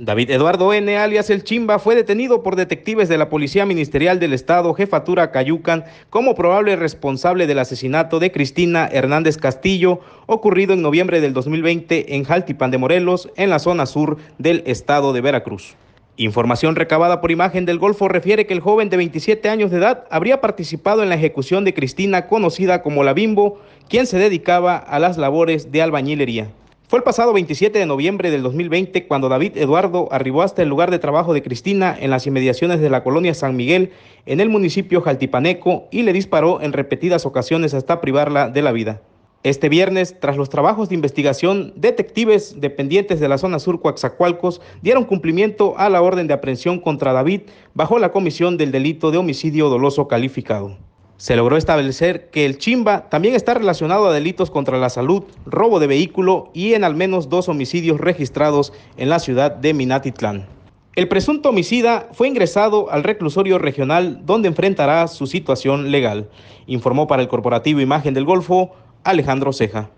David Eduardo N., alias El Chimba, fue detenido por detectives de la Policía Ministerial del Estado, Jefatura Cayucan, como probable responsable del asesinato de Cristina Hernández Castillo, ocurrido en noviembre del 2020 en Jaltipan de Morelos, en la zona sur del estado de Veracruz. Información recabada por imagen del Golfo refiere que el joven de 27 años de edad habría participado en la ejecución de Cristina, conocida como la Bimbo, quien se dedicaba a las labores de albañilería. Fue el pasado 27 de noviembre del 2020 cuando David Eduardo arribó hasta el lugar de trabajo de Cristina en las inmediaciones de la colonia San Miguel en el municipio Jaltipaneco y le disparó en repetidas ocasiones hasta privarla de la vida. Este viernes, tras los trabajos de investigación, detectives dependientes de la zona sur Coaxacualcos dieron cumplimiento a la orden de aprehensión contra David bajo la comisión del delito de homicidio doloso calificado. Se logró establecer que el chimba también está relacionado a delitos contra la salud, robo de vehículo y en al menos dos homicidios registrados en la ciudad de Minatitlán. El presunto homicida fue ingresado al reclusorio regional donde enfrentará su situación legal, informó para el corporativo Imagen del Golfo Alejandro Ceja.